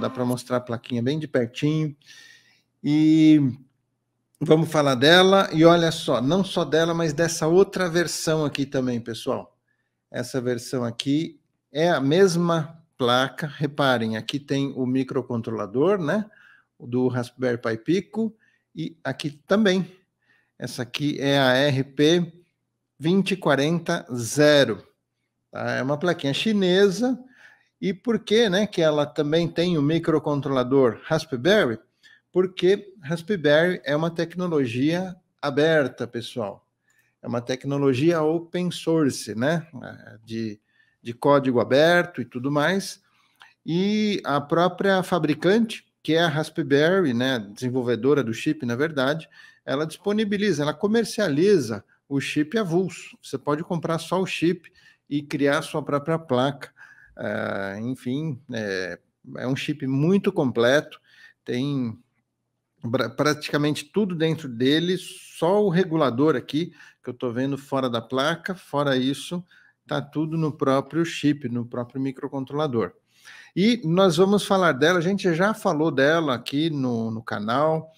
dá para mostrar a plaquinha bem de pertinho. E vamos falar dela. E olha só, não só dela, mas dessa outra versão aqui também, pessoal. Essa versão aqui é a mesma placa. Reparem, aqui tem o microcontrolador, né? Do Raspberry Pi Pico. E aqui também. Essa aqui é a RP 2040 Tá? É uma plaquinha chinesa e por que, né, que ela também tem o microcontrolador Raspberry? Porque Raspberry é uma tecnologia aberta, pessoal. É uma tecnologia open source, né, é, de, de código aberto e tudo mais. E a própria fabricante, que é a Raspberry, né, desenvolvedora do chip, na verdade, ela disponibiliza, ela comercializa o chip avulso. Você pode comprar só o chip e criar sua própria placa Uh, enfim, é, é, um chip muito completo, tem praticamente tudo dentro dele, só o regulador aqui, que eu estou vendo fora da placa, fora isso, está tudo no próprio chip, no próprio microcontrolador. E nós vamos falar dela, a gente já falou dela aqui no, no canal,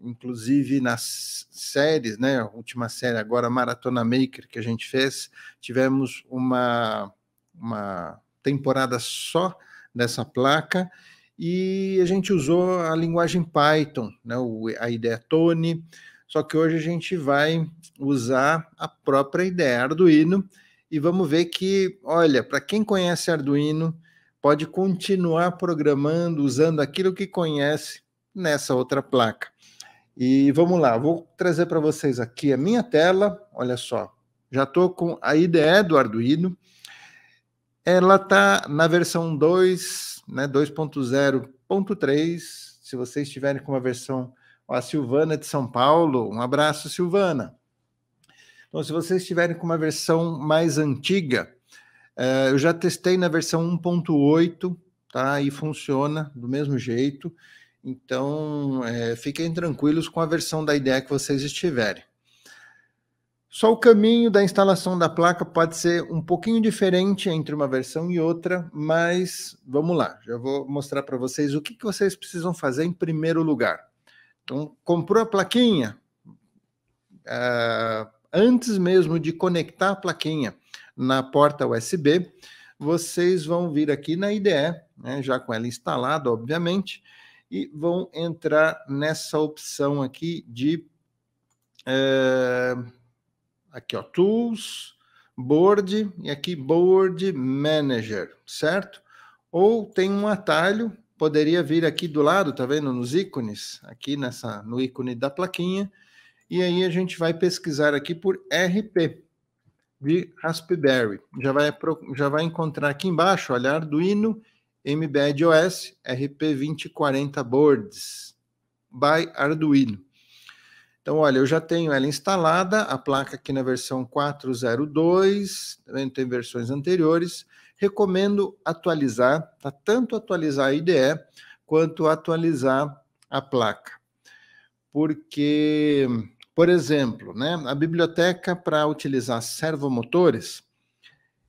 inclusive nas séries, né? A última série agora, Maratona Maker, que a gente fez, tivemos uma, uma temporada só nessa placa e a gente usou a linguagem Python, né, a ideia Tony, só que hoje a gente vai usar a própria ideia Arduino e vamos ver que, olha, para quem conhece Arduino, pode continuar programando usando aquilo que conhece nessa outra placa. E vamos lá, vou trazer para vocês aqui a minha tela, olha só, já estou com a IDE do Arduino, ela está na versão 2, né, 2.0.3. Se vocês estiverem com uma versão, a Silvana de São Paulo, um abraço, Silvana. Então, se vocês estiverem com uma versão mais antiga, é, eu já testei na versão 1.8, tá? E funciona do mesmo jeito. Então, é, fiquem tranquilos com a versão da ideia que vocês estiverem. Só o caminho da instalação da placa pode ser um pouquinho diferente entre uma versão e outra, mas vamos lá, já vou mostrar para vocês o que, que, vocês precisam fazer em primeiro lugar. Então, comprou a plaquinha, uh, antes mesmo de conectar a plaquinha na porta USB, vocês vão vir aqui na IDE, né, já com ela instalada, obviamente, e vão entrar nessa opção aqui de... Uh, Aqui, ó, Tools, Board e aqui Board Manager, certo? Ou tem um atalho, poderia vir aqui do lado, tá vendo, nos ícones, aqui nessa, no ícone da plaquinha, e aí a gente vai pesquisar aqui por RP, de Raspberry. Já vai, já vai encontrar aqui embaixo, olhar Arduino MBED OS RP2040 Boards by Arduino. Então, olha, eu já tenho ela instalada, a placa aqui na versão 402, também tá tem versões anteriores. Recomendo atualizar, tá? tanto atualizar a IDE quanto atualizar a placa. Porque, por exemplo, né, a biblioteca para utilizar servomotores,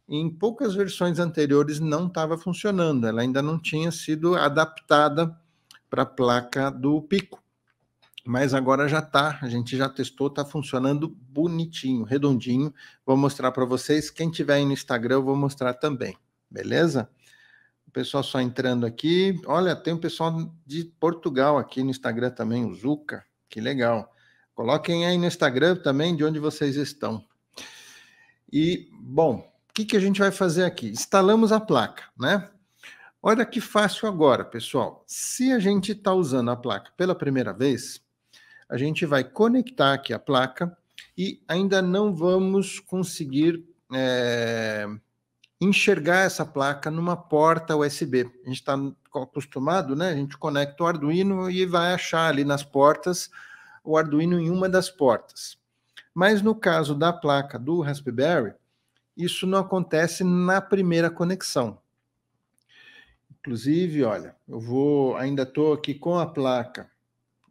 em poucas versões anteriores não estava funcionando, ela ainda não tinha sido adaptada para a placa do Pico mas agora já tá, a gente já testou, tá funcionando bonitinho, redondinho. Vou mostrar para vocês. Quem tiver aí no Instagram, eu vou mostrar também, beleza? O pessoal só entrando aqui. Olha, tem um pessoal de Portugal aqui no Instagram também, o Zuca, que legal. Coloquem aí no Instagram também de onde vocês estão. E, bom, o que, que a gente vai fazer aqui? Instalamos a placa, né? Olha que fácil agora, pessoal. Se a gente está usando a placa pela primeira vez, a gente vai conectar aqui a placa e ainda não vamos conseguir é, enxergar essa placa numa porta USB. A gente está acostumado, né? A gente conecta o Arduino e vai achar ali nas portas o Arduino em uma das portas. Mas no caso da placa do Raspberry, isso não acontece na primeira conexão. Inclusive, olha, eu vou ainda estou aqui com a placa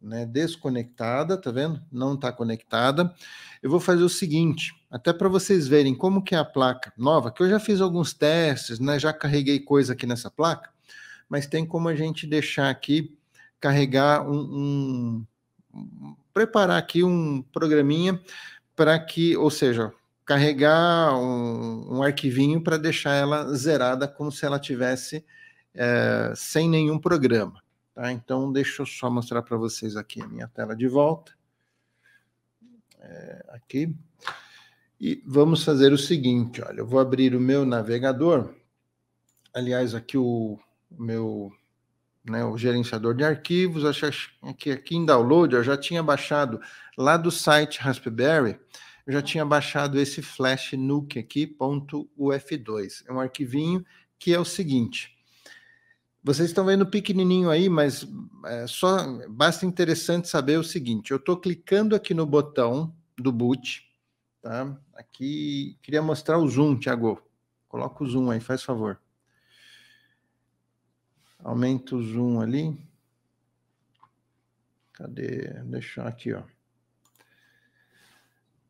né, desconectada, tá vendo? Não está conectada. Eu vou fazer o seguinte, até para vocês verem como que é a placa nova, que eu já fiz alguns testes, né, já carreguei coisa aqui nessa placa, mas tem como a gente deixar aqui, carregar um, um preparar aqui um programinha para que, ou seja, carregar um, um arquivinho para deixar ela zerada como se ela tivesse é, sem nenhum programa. Tá? Então, deixa eu só mostrar para vocês aqui a minha tela de volta. É, aqui. E vamos fazer o seguinte, olha, eu vou abrir o meu navegador. Aliás, aqui o, o meu né, o gerenciador de arquivos, é aqui, aqui em download, eu já tinha baixado lá do site Raspberry, eu já tinha baixado esse flash nuke aqui, ponto .uf2. É um arquivinho que é o seguinte, vocês estão vendo pequenininho aí, mas é, só basta interessante saber o seguinte: eu estou clicando aqui no botão do boot, tá? Aqui queria mostrar o zoom, Thiago. Coloca o zoom aí, faz favor. Aumenta o zoom ali. Cadê? Deixa aqui, ó.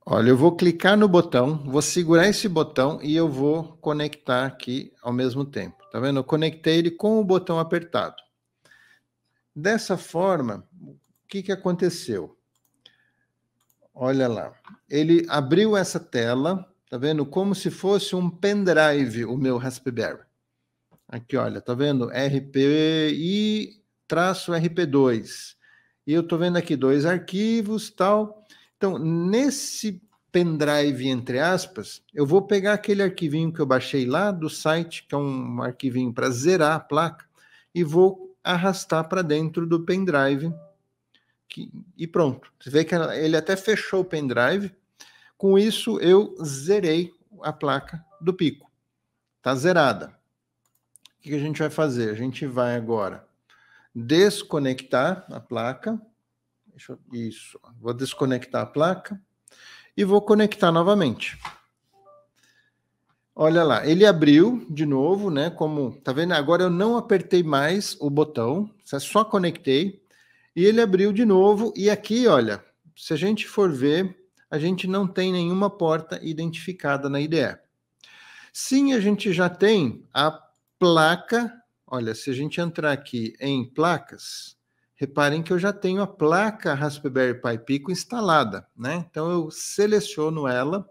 Olha, eu vou clicar no botão, vou segurar esse botão e eu vou conectar aqui ao mesmo tempo. Tá vendo? Eu conectei ele com o botão apertado. Dessa forma, o que, que aconteceu? Olha lá. Ele abriu essa tela, tá vendo? Como se fosse um pendrive o meu Raspberry. Aqui, olha, tá vendo? RPI-RP2. E eu tô vendo aqui dois arquivos, tal. Então, nesse pendrive, entre aspas, eu vou pegar aquele arquivinho que eu baixei lá do site, que é um arquivinho para zerar a placa, e vou arrastar para dentro do pendrive. Que, e pronto. Você vê que ele até fechou o pendrive. Com isso, eu zerei a placa do pico. Está zerada. O que a gente vai fazer? A gente vai agora desconectar a placa eu, isso. Vou desconectar a placa e vou conectar novamente. Olha lá, ele abriu de novo, né? Como tá vendo? Agora eu não apertei mais o botão, só conectei e ele abriu de novo. E aqui, olha, se a gente for ver, a gente não tem nenhuma porta identificada na IDE. Sim, a gente já tem a placa. Olha, se a gente entrar aqui em placas, Reparem que eu já tenho a placa Raspberry Pi Pico instalada, né? Então eu seleciono ela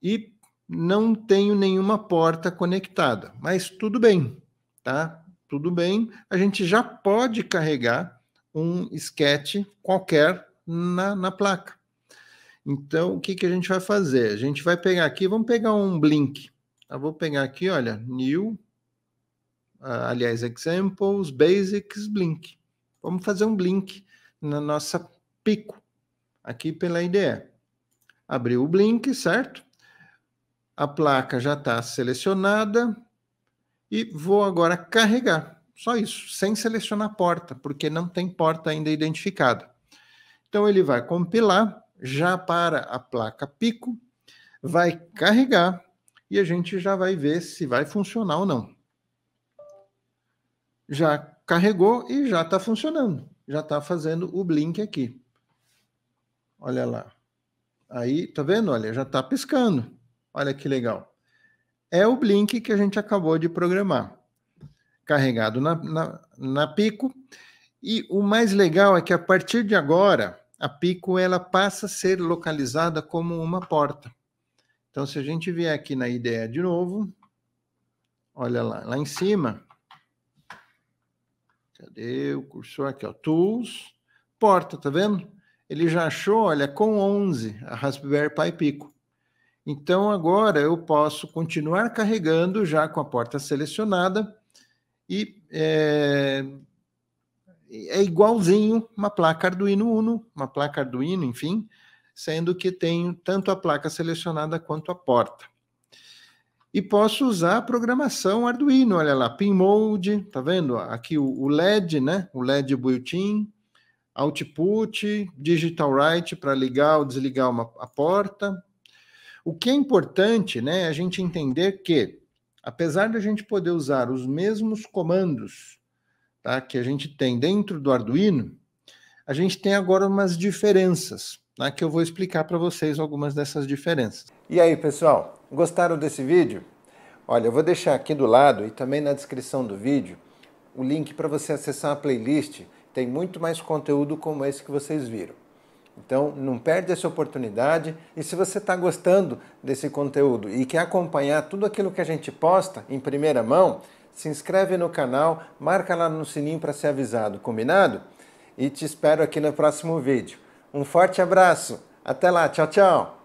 e não tenho nenhuma porta conectada, mas tudo bem, tá? Tudo bem, a gente já pode carregar um sketch qualquer na, na placa. Então, o que, que a gente vai fazer? A gente vai pegar aqui, vamos pegar um blink. Eu vou pegar aqui, olha, new aliás, examples, basics, blink. Vamos fazer um blink na nossa pico, aqui pela IDE. Abriu o blink, certo? A placa já está selecionada e vou agora carregar. Só isso, sem selecionar a porta, porque não tem porta ainda identificada. Então ele vai compilar já para a placa pico, vai carregar e a gente já vai ver se vai funcionar ou não já carregou e já está funcionando. Já está fazendo o blink aqui. Olha lá. Aí, tá vendo? Olha, já está piscando. Olha que legal. É o blink que a gente acabou de programar. Carregado na, na, na Pico. E o mais legal é que a partir de agora, a Pico ela passa a ser localizada como uma porta. Então, se a gente vier aqui na ideia de novo, olha lá, lá em cima, Cadê o cursor aqui, ó? Tools, porta, tá vendo? Ele já achou, olha, com 11 a Raspberry Pi Pico. Então agora eu posso continuar carregando já com a porta selecionada e é, é igualzinho uma placa Arduino Uno, uma placa Arduino, enfim, sendo que tenho tanto a placa selecionada quanto a porta e posso usar a programação Arduino, olha lá, pin mode, tá vendo? Aqui o LED, né? O LED built-in, output, digital write para ligar ou desligar uma, a porta. O que é importante, né, é a gente entender que apesar de a gente poder usar os mesmos comandos, tá, que a gente tem dentro do Arduino, a gente tem agora umas diferenças, né, que eu vou explicar para vocês algumas dessas diferenças. E aí, pessoal, Gostaram desse vídeo? Olha, eu vou deixar aqui do lado e também na descrição do vídeo o link para você acessar a playlist. Tem muito mais conteúdo como esse que vocês viram. Então, não perde essa oportunidade. E se você está gostando desse conteúdo e quer acompanhar tudo aquilo que a gente posta em primeira mão, se inscreve no canal, marca lá no sininho para ser avisado, combinado? E te espero aqui no próximo vídeo. Um forte abraço, até lá, tchau, tchau!